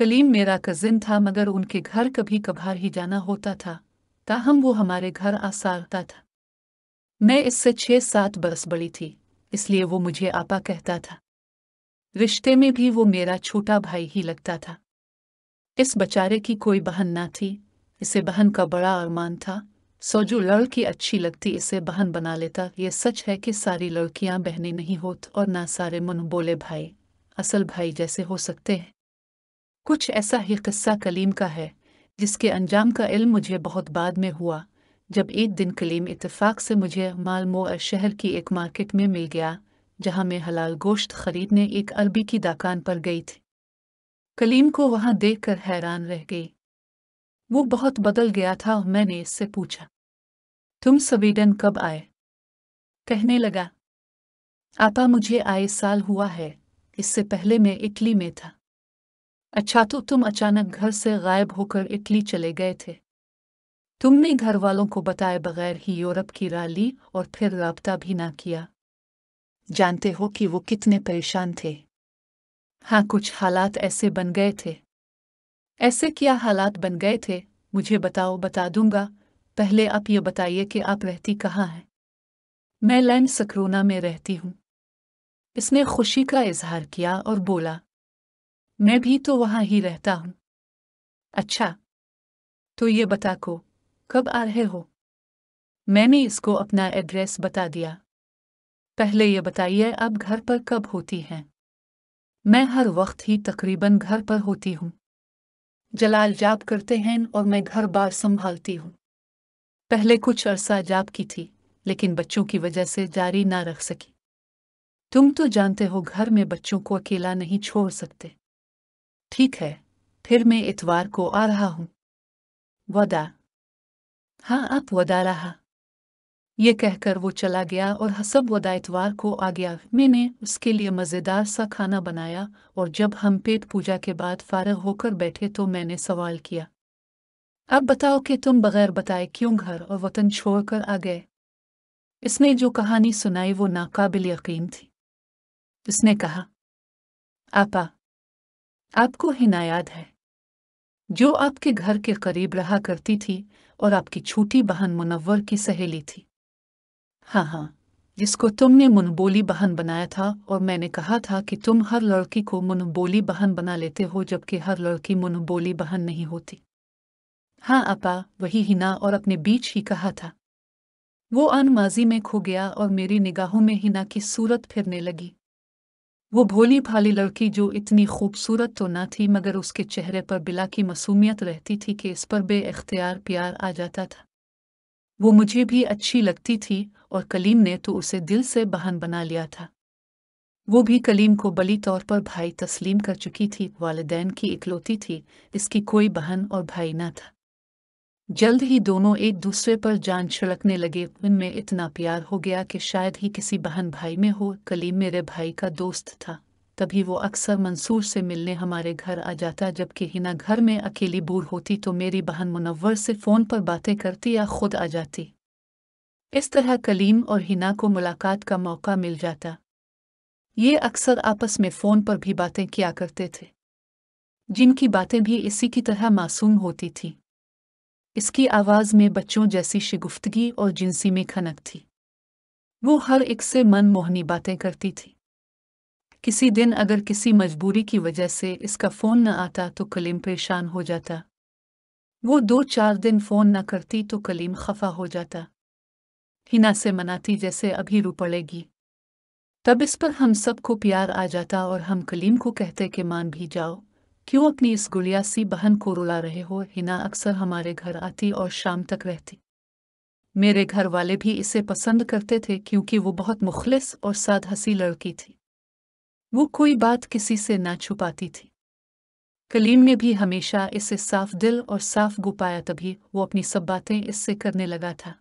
कलीम मेरा कजिन था मगर उनके घर कभी कभार ही जाना होता था ताहम वो हमारे घर आसारता था मैं इससे छह सात बरस बड़ी थी इसलिए वो मुझे आपा कहता था रिश्ते में भी वो मेरा छोटा भाई ही लगता था इस बेचारे की कोई बहन ना थी इसे बहन का बड़ा अरमान था सो जो लड़की अच्छी लगती इसे बहन बना लेता ये सच है कि सारी लड़कियां बहने नहीं होत और ना सारे मन बोले भाई असल भाई जैसे हो सकते हैं कुछ ऐसा ही किस्सा कलीम का है जिसके अंजाम का इल्म मुझे बहुत बाद में हुआ जब एक दिन कलीम इत्तेफाक से मुझे मालमो शहर की एक मार्केट में मिल गया जहां मैं हलाल गोश्त खरीदने एक अरबी की दाकान पर गई थी कलीम को वहां देखकर हैरान रह गई वो बहुत बदल गया था और मैंने इससे पूछा तुम स्वीडन कब आए कहने लगा आपा मुझे आए साल हुआ है इससे पहले मैं इटली में था अच्छा तो तुम अचानक घर से गायब होकर इटली चले गए थे तुमने घर वालों को बताए बगैर ही यूरोप की राह ली और फिर रबता भी ना किया जानते हो कि वो कितने परेशान थे हाँ कुछ हालात ऐसे बन गए थे ऐसे क्या हालात बन गए थे मुझे बताओ बता दूंगा पहले आप ये बताइए कि आप रहती कहाँ हैं मैं लैंड सक्रोना में रहती हूँ इसने खुशी का इजहार किया और बोला मैं भी तो वहां ही रहता हूं अच्छा तो ये बता को कब आ रहे हो मैंने इसको अपना एड्रेस बता दिया पहले ये बताइए अब घर पर कब होती हैं मैं हर वक्त ही तकरीबन घर पर होती हूं जलाल जाप करते हैं और मैं घर बार संभालती हूं पहले कुछ अरसा जाप की थी लेकिन बच्चों की वजह से जारी ना रख सकी तुम तो जानते हो घर में बच्चों को अकेला नहीं छोड़ सकते ठीक है फिर मैं इतवार को आ रहा हूं वदा हाँ आप वदा रहा यह कहकर वो चला गया और हसब वदा इतवार को आ गया मैंने उसके लिए मज़ेदार सा खाना बनाया और जब हम पेट पूजा के बाद फारग होकर बैठे तो मैंने सवाल किया अब बताओ कि तुम बगैर बताए क्यों घर और वतन छोड़कर आ गए इसने जो कहानी सुनाई वो नाकाबिल यकीन थी उसने कहा आपा आपको हिना याद है जो आपके घर के करीब रहा करती थी और आपकी छोटी बहन मुनव्वर की सहेली थी हाँ हाँ जिसको तुमने मुनबोली बहन बनाया था और मैंने कहा था कि तुम हर लड़की को मुनबोली बहन बना लेते हो जबकि हर लड़की मुनबोली बहन नहीं होती हाँ अपा वही हिना और अपने बीच ही कहा था वो अन माजी में खो गया और मेरी निगाहों में हिना की सूरत फिरने लगी वो भोली भाली लड़की जो इतनी खूबसूरत तो ना थी मगर उसके चेहरे पर बिला की मसूमियत रहती थी कि इस पर बेअ्तियार प्यार आ जाता था वो मुझे भी अच्छी लगती थी और कलीम ने तो उसे दिल से बहन बना लिया था वो भी कलीम को बली तौर पर भाई तस्लीम कर चुकी थी वालदेन की इकलौती थी इसकी कोई बहन और भाई ना था जल्द ही दोनों एक दूसरे पर जान छिड़कने लगे उनमें इतना प्यार हो गया कि शायद ही किसी बहन भाई में हो कलीम मेरे भाई का दोस्त था तभी वो अक्सर मंसूर से मिलने हमारे घर आ जाता जबकि हिना घर में अकेली बूढ़ होती तो मेरी बहन मुनवर से फ़ोन पर बातें करती या खुद आ जाती इस तरह कलीम और हिना को मुलाकात का मौका मिल जाता ये अक्सर आपस में फ़ोन पर भी बातें किया करते थे जिनकी बातें भी इसी की तरह मासूम होती थीं इसकी आवाज़ में बच्चों जैसी शिगुफ्तगी और जिनसी में खनक थी वो हर एक से मन मोहनी बातें करती थी किसी दिन अगर किसी मजबूरी की वजह से इसका फ़ोन न आता तो कलीम परेशान हो जाता वो दो चार दिन फ़ोन न करती तो कलीम खफा हो जाता हिना से मनाती जैसे अभी रू पड़ेगी तब इस पर हम सबको प्यार आ जाता और हम कलीम को कहते कि मान भी जाओ क्यों अपनी इस गुड़िया सी बहन को रुला रहे हो हिना अक्सर हमारे घर आती और शाम तक रहती मेरे घर वाले भी इसे पसंद करते थे क्योंकि वो बहुत मुखलिस और साध हसी लड़की थी वो कोई बात किसी से ना छुपाती थी कलीम ने भी हमेशा इसे साफ दिल और साफ गु पाया तभी वो अपनी सब बातें इससे करने लगा था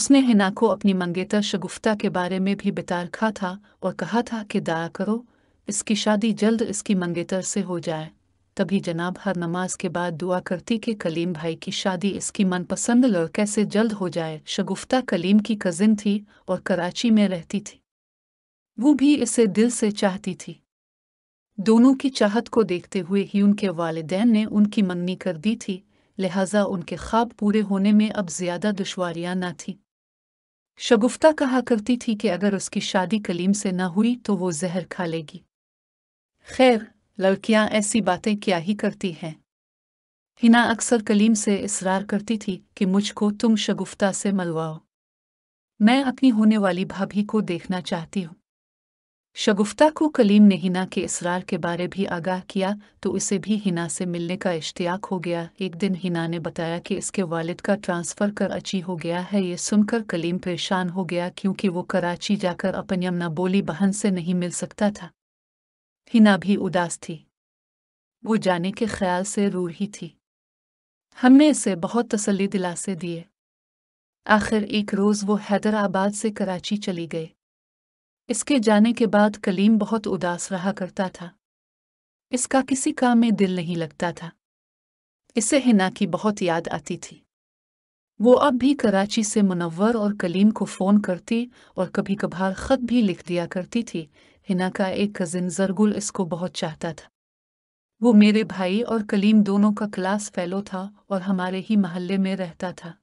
उसने हिना को अपनी मंगेतर शगुफ्ता के बारे में भी बिता रखा था और कहा था कि दाया करो इसकी शादी जल्द इसकी मंगेतर से हो जाए तभी जनाब हर नमाज के बाद दुआ करती कि कलीम भाई की शादी इसकी मनपसंद लड़के से जल्द हो जाए शगुफ्ता कलीम की कज़िन थी और कराची में रहती थी वो भी इसे दिल से चाहती थी दोनों की चाहत को देखते हुए ही उनके वालदेन ने उनकी मंगनी कर दी थी लिहाजा उनके ख्वाब पूरे होने में अब ज़्यादा दुशवारियाँ न थी शगुफ्ता कहा करती थी कि अगर उसकी शादी कलीम से न हुई तो वो जहर खा लेगी खैर लड़कियां ऐसी बातें क्या ही करती हैं हिना अक्सर कलीम से इसरार करती थी कि मुझको तुम शगुफ्ता से मलवाओ मैं अपनी होने वाली भाभी को देखना चाहती हूँ शगुफ्ता को कलीम ने हिना के इसरार के बारे भी आगाह किया तो इसे भी हिना से मिलने का इश्तियाक हो गया एक दिन हिना ने बताया कि इसके वालिद का ट्रांसफ़र कर अची हो गया है ये सुनकर कलीम परेशान हो गया क्योंकि वो कराची जाकर अपनी यमुना बोली बहन से नहीं मिल सकता था हिना भी उदास थी वो जाने के ख्याल से रू ही थी हमने इसे बहुत तसली दिलासे दिए आखिर एक रोज़ वो हैदराबाद से कराची चली गए इसके जाने के बाद कलीम बहुत उदास रहा करता था इसका किसी काम में दिल नहीं लगता था इसे हिना की बहुत याद आती थी वो अब भी कराची से मुनवर और कलीम को फ़ोन करती और कभी कभार ख़त भी लिख दिया करती थी हिना का एक कज़िन जरगुल इसको बहुत चाहता था वो मेरे भाई और कलीम दोनों का क्लास फेलो था और हमारे ही महल्ले में रहता था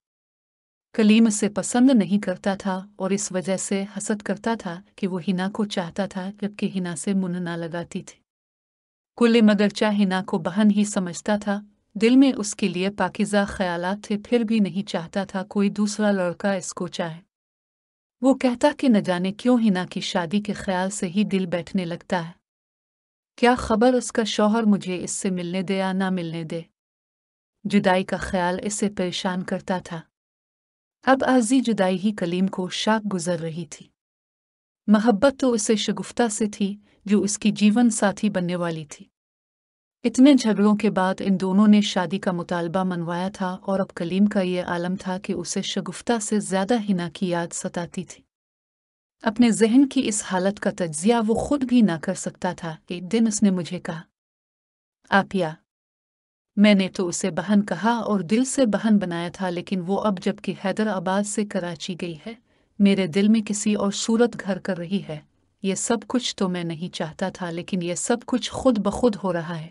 कलीम इसे पसंद नहीं करता था और इस वजह से हसद करता था कि वो हिना को चाहता था जबकि हिना से मुन्ना लगाती थी कुल मगरचा हिना को बहन ही समझता था दिल में उसके लिए पाकिज़ा ख्याल थे फिर भी नहीं चाहता था कोई दूसरा लड़का इसको चाहे वो कहता कि न जाने क्यों ही ना की शादी के ख्याल से ही दिल बैठने लगता है क्या खबर उसका शौहर मुझे इससे मिलने दे या ना मिलने दे जुदाई का ख्याल इसे परेशान करता था अब आजी जुदाई ही कलीम को शाक गुजर रही थी मोहब्बत तो उसे शगुफ्ता से थी जो उसकी जीवन साथी बनने वाली थी इतने झगड़ों के बाद इन दोनों ने शादी का मुतालबा मनवाया था और अब कलीम का ये आलम था कि उसे शगुफ्ता से ज़्यादा हिना की याद सताती थी अपने जहन की इस हालत का तज्जिया वो खुद भी ना कर सकता था एक दिन उसने मुझे कहा आपिया मैंने तो उसे बहन कहा और दिल से बहन बनाया था लेकिन वो अब जबकि हैदराबाद से कराची गई है मेरे दिल में किसी और सूरत घर कर रही है ये सब कुछ तो मैं नहीं चाहता था लेकिन यह सब कुछ खुद बखुद हो रहा है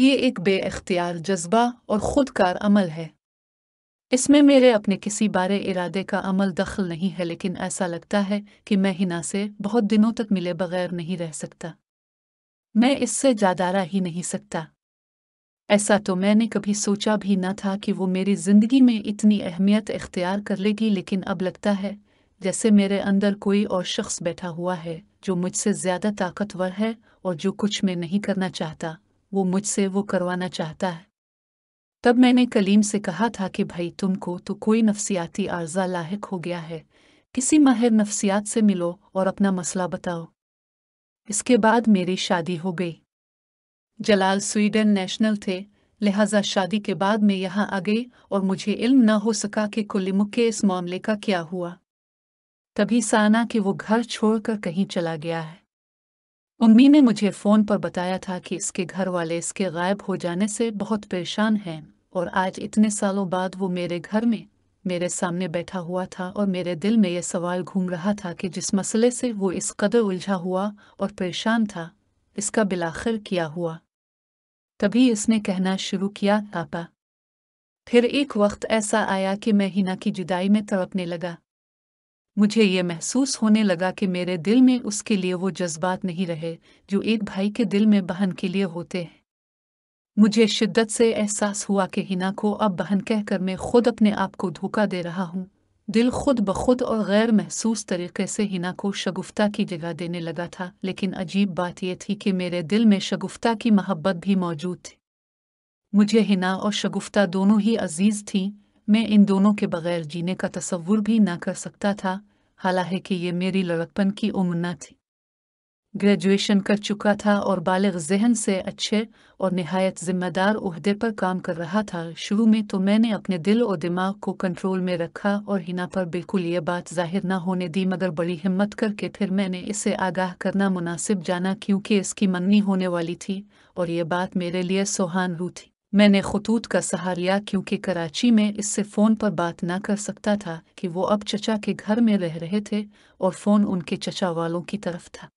ये एक अख्तियार जज्बा और खुदकार अमल है इसमें मेरे अपने किसी बारे इरादे का अमल दखल नहीं है लेकिन ऐसा लगता है कि मैं हिना से बहुत दिनों तक मिले बगैर नहीं रह सकता मैं इससे जादारा ही नहीं सकता ऐसा तो मैंने कभी सोचा भी न था कि वो मेरी ज़िंदगी में इतनी अहमियत इख्तियार कर लेगी लेकिन अब लगता है जैसे मेरे अंदर कोई और शख्स बैठा हुआ है जो मुझसे ज़्यादा ताकतवर है और जो कुछ मैं नहीं करना चाहता वो मुझसे वो करवाना चाहता है तब मैंने कलीम से कहा था कि भाई तुमको तो कोई नफ्सियाती आर्जा लाक हो गया है किसी माहिर नफ्सियात से मिलो और अपना मसला बताओ इसके बाद मेरी शादी हो गई जलाल स्वीडन नेशनल थे लिहाजा शादी के बाद मैं यहाँ आ गई और मुझे इल्म न हो सका कि कुल्लिमुख के इस मामले का क्या हुआ तभी साना कि वो घर छोड़कर कहीं चला गया है उम्मी ने मुझे फ़ोन पर बताया था कि इसके घर वाले इसके गायब हो जाने से बहुत परेशान हैं और आज इतने सालों बाद वो मेरे घर में मेरे सामने बैठा हुआ था और मेरे दिल में यह सवाल घूम रहा था कि जिस मसले से वो इस कदर उलझा हुआ और परेशान था इसका बिलाखिर किया हुआ तभी इसने कहना शुरू किया पापा फिर एक वक्त ऐसा आया कि मैं हिना की जुदाई में तड़पने लगा मुझे ये महसूस होने लगा कि मेरे दिल में उसके लिए वो जज्बात नहीं रहे जो एक भाई के दिल में बहन के लिए होते हैं मुझे शिद्दत से एहसास हुआ कि हिना को अब बहन कहकर मैं खुद अपने आप को धोखा दे रहा हूँ दिल खुद बखुद और गैर महसूस तरीके से हिना को शगुफ्ता की जगह देने लगा था लेकिन अजीब बात यह थी कि मेरे दिल में शगुफ्ता की मोहब्बत भी मौजूद थी मुझे हिना और शगुफ्ता दोनों ही अजीज थीं मैं इन दोनों के बगैर जीने का तस्वुर भी ना कर सकता था हालांकि ये मेरी लड़कपन की उम्र न थी ग्रेजुएशन कर चुका था और बालग जहन से अच्छे और नहायत जिम्मेदार उहदे पर काम कर रहा था शुरू में तो मैंने अपने दिल और दिमाग को कंट्रोल में रखा और हिना पर बिल्कुल ये बात जाहिर न होने दी मगर बड़ी हिम्मत करके फिर मैंने इसे आगाह करना मुनासिब जाना क्योंकि इसकी मननी होने वाली थी और ये बात मेरे लिए सोहान रू थी मैंने खतूत का सहार लिया क्योंकि कराची में इससे फ़ोन पर बात ना कर सकता था कि वो अब चचा के घर में रह रहे थे और फ़ोन उनके चचा वालों की तरफ था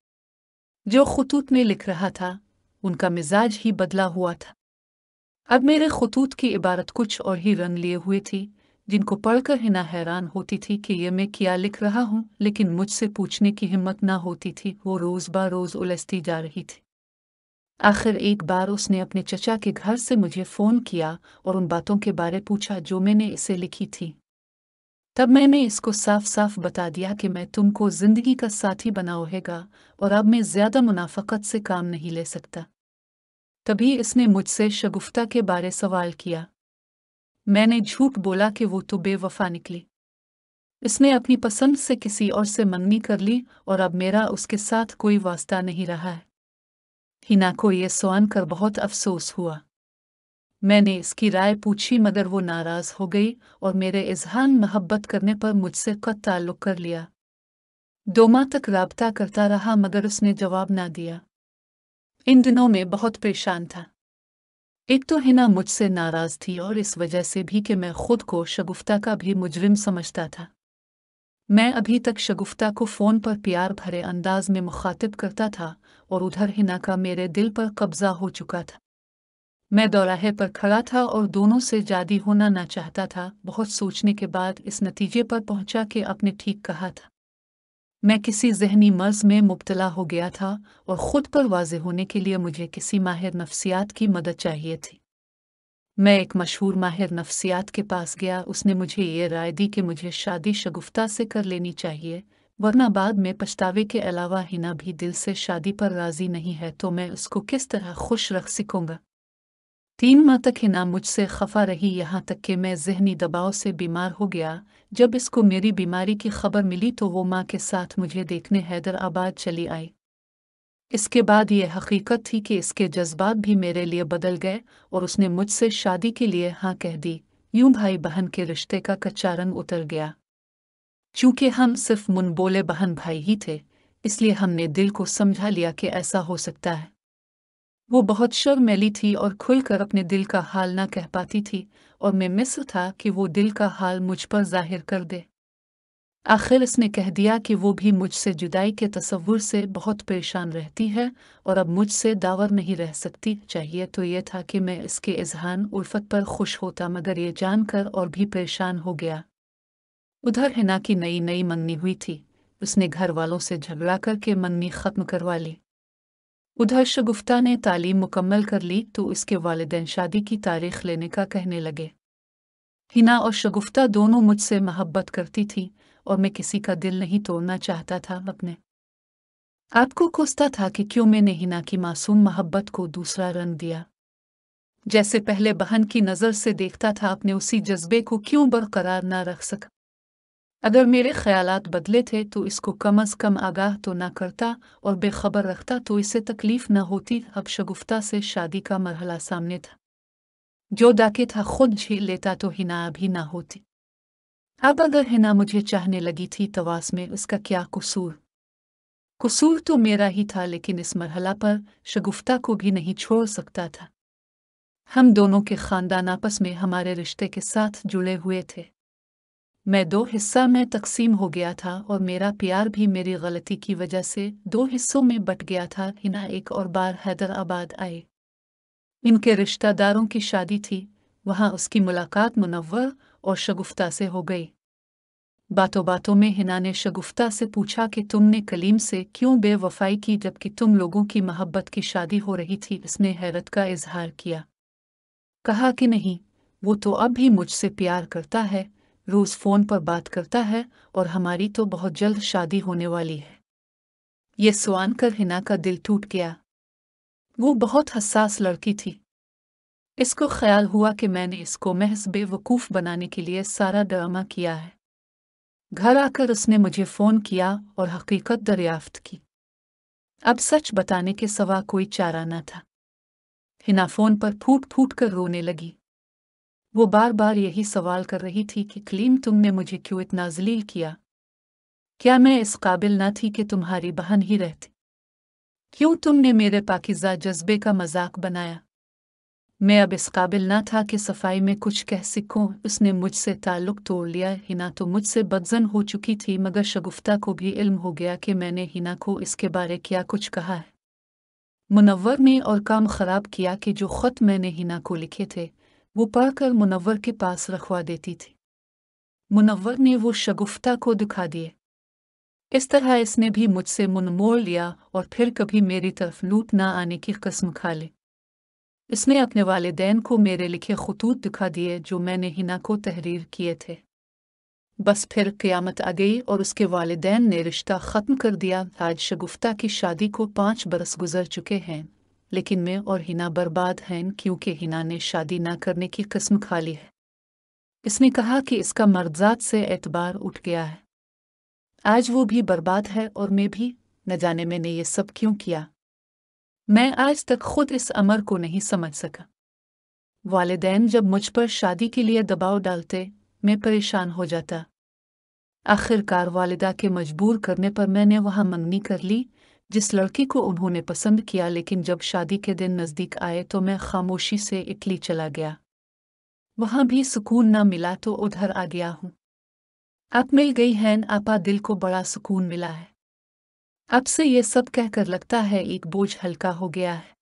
जो खतूत में लिख रहा था उनका मिजाज ही बदला हुआ था अब मेरे खतूत की इबारत कुछ और ही रंग लिए हुए थी जिनको पढ़कर हिना हैरान होती थी कि ये मैं क्या लिख रहा हूँ लेकिन मुझसे पूछने की हिम्मत ना होती थी वो रोज़ बा रोज़ उलझती जा रही थी आखिर एक बार उसने अपने चचा के घर से मुझे फ़ोन किया और उन बातों के बारे पूछा जो मैंने इसे लिखी थी तब मैंने इसको साफ साफ बता दिया कि मैं तुमको ज़िंदगी का साथी बनाओहेगा और अब मैं ज़्यादा मुनाफकत से काम नहीं ले सकता तभी इसने मुझसे शगुफ्ता के बारे सवाल किया मैंने झूठ बोला कि वो तो बेवफा निकली इसने अपनी पसंद से किसी और से मंगनी कर ली और अब मेरा उसके साथ कोई वास्ता नहीं रहा है हिना को ये सुनकर कर बहुत अफसोस हुआ मैंने इसकी राय पूछी मगर वो नाराज़ हो गई और मेरे इजहान मोहब्बत करने पर मुझसे कद ताल्लुक़ कर लिया दो माह तक रबता करता रहा मगर उसने जवाब ना दिया इन दिनों में बहुत परेशान था एक तो हिना मुझसे नाराज़ थी और इस वजह से भी कि मैं खुद को शगुफ्ता का भी मुजरिम समझता था मैं अभी तक शगुफ्ता को फ़ोन पर प्यार भरे अंदाज में मुखातिब करता था और उधर हिना का मेरे दिल पर कब्ज़ा हो चुका था मैं दौराहे पर खड़ा था और दोनों से जादी होना ना चाहता था बहुत सोचने के बाद इस नतीजे पर पहुंचा कि आपने ठीक कहा था मैं किसी जहनी मर्ज में मुबतला हो गया था और ख़ुद पर वाज होने के लिए मुझे किसी माहिर नफ्सियात की मदद चाहिए थी मैं एक मशहूर माहिर नफ्सियात के पास गया उसने मुझे ये राय दी कि मुझे शादी शगुफ्ता से कर लेनी चाहिए वरना बाद में पछतावे के अलावा हिना भी दिल से शादी पर राजी नहीं है तो मैं उसको किस तरह खुश रख सकूँगा तीन माह तक हिना मुझसे खफा रही यहाँ तक कि मैं जहनी दबाव से बीमार हो गया जब इसको मेरी बीमारी की खबर मिली तो वो माँ के साथ मुझे देखने हैदराबाद चली आई इसके बाद ये हकीकत थी कि इसके जज्बात भी मेरे लिए बदल गए और उसने मुझसे शादी के लिए हाँ कह दी यूं भाई बहन के रिश्ते का कच्चा रंग उतर गया चूंकि हम सिर्फ मुनबोले बहन भाई ही थे इसलिए हमने दिल को समझा लिया कि ऐसा हो सकता है वो बहुत शर्मैली थी और खुलकर अपने दिल का हाल ना कह पाती थी और मैं मिस था कि वो दिल का हाल मुझ पर जाहिर कर दे आखिर इसने कह दिया कि वो भी मुझसे जुदाई के तस्वुर से बहुत परेशान रहती है और अब मुझसे दावर नहीं रह सकती चाहिए तो यह था कि मैं इसके इजहान उल्फत पर खुश होता मगर ये जानकर और भी परेशान हो गया उधर हिना की नई नई मंगनी हुई थी उसने घर वालों से झगड़ा करके मंगनी ख़त्म करवा ली उधर शगुफ्ता ने तालीम मुकम्मल कर ली तो उसके वालदेन शादी की तारीख लेने का कहने लगे हिना और शगुफ्ता दोनों मुझसे मोहब्बत करती थी और मैं किसी का दिल नहीं तोड़ना चाहता था अपने आपको कोसता था कि क्यों मैंने हिना की मासूम मोहब्बत को दूसरा रंग दिया जैसे पहले बहन की नज़र से देखता था अपने उसी जज्बे को क्यों बरकरार ना रख सका अगर मेरे ख्यालात बदले थे तो इसको कम अज कम आगाह तो ना करता और बेखबर रखता तो इसे तकलीफ न होती अब शगुफ्ता से शादी का मरहला सामने था जो डाके था खुद झील लेता तो हिना भी ना होती अब अगर हिना मुझे चाहने लगी थी तवास तो में उसका क्या कसूर कसूर तो मेरा ही था लेकिन इस मरहला पर शगुफ्ता को भी नहीं छोड़ सकता था हम दोनों के खानदान आपस में हमारे रिश्ते के साथ जुड़े हुए थे मैं दो हिस्सा में तकसीम हो गया था और मेरा प्यार भी मेरी गलती की वजह से दो हिस्सों में बट गया था हिना एक और बार हैदराबाद आए इनके रिश्तेदारों की शादी थी वहाँ उसकी मुलाकात मुनवर और शगुफ्ता से हो गई बातों बातों में हिना ने शगुफ्ता से पूछा कि तुमने कलीम से क्यों बेवफाई की जबकि तुम लोगों की मोहब्बत की शादी हो रही थी इसने हैरत का इजहार किया कहा कि नहीं वो तो अब भी मुझसे प्यार करता है रोज़ फ़ोन पर बात करता है और हमारी तो बहुत जल्द शादी होने वाली है ये सुन कर हिना का दिल टूट गया वो बहुत हसास लड़की थी इसको ख्याल हुआ कि मैंने इसको महज बेवकूफ़ बनाने के लिए सारा ड्रामा किया है घर आकर उसने मुझे फ़ोन किया और हकीकत दरियाफ्त की अब सच बताने के सवा कोई चारा न था हिना फ़ोन पर फूट फूट कर रोने लगी वो बार बार यही सवाल कर रही थी कि क्लीम तुमने मुझे क्यों इतना जलील किया क्या मैं इस काबिल न थी कि तुम्हारी बहन ही रहती क्यों तुमने मेरे पाकिजा जज्बे का मजाक बनाया मैं अब इस काबिल ना था कि सफाई में कुछ कह सकूँ उसने मुझसे ताल्लुक तोड़ लिया हिना तो मुझसे बदजन हो चुकी थी मगर शगुफ्ता को भी इल्म हो गया कि मैंने हिना को इसके बारे क्या कुछ कहा है मुनवर ने और काम ख़राब किया कि जो ख़त मैंने हिना को लिखे थे वो पढ़कर मुनवर के पास रखवा देती थी मुनवर ने वो शगुफ्ता को दिखा दिए इस तरह इसने भी मुझसे मुन लिया और फिर कभी मेरी तरफ लूट ना आने की कस्म खा ली इसने अपने वालदेन को मेरे लिखे खतूत दिखा दिए जो मैंने हिना को तहरीर किए थे बस फिर क़यामत आ गई और उसके वालदेन ने रिश्ता ख़त्म कर दिया आज शगुफ्ता की शादी को पाँच बरस गुजर चुके हैं लेकिन मैं और हिना बर्बाद हैं क्योंकि हिना ने शादी न करने की कस्म खा ली है इसने कहा कि इसका मर्जात से एतबार उठ गया है आज वो भी बर्बाद है और मैं भी न जाने मैंने ये सब क्यों किया मैं आज तक खुद इस अमर को नहीं समझ सका वालदेन जब मुझ पर शादी के लिए दबाव डालते मैं परेशान हो जाता आखिरकार वालदा के मजबूर करने पर मैंने वहां मंगनी कर ली जिस लड़की को उन्होंने पसंद किया लेकिन जब शादी के दिन नज़दीक आए तो मैं खामोशी से इटली चला गया वहां भी सुकून न मिला तो उधर आ गया हूँ आप मिल गई हैं आपा दिल को बड़ा सुकून मिला है अब से ये सब कहकर लगता है एक बोझ हल्का हो गया है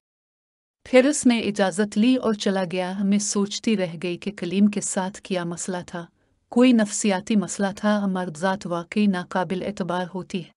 फिर उसने इजाज़त ली और चला गया हमें सोचती रह गई कि कलीम के साथ क्या मसला था कोई नफसियाती मसला था मर्जात वाकई नाकाबिल एतबार होती है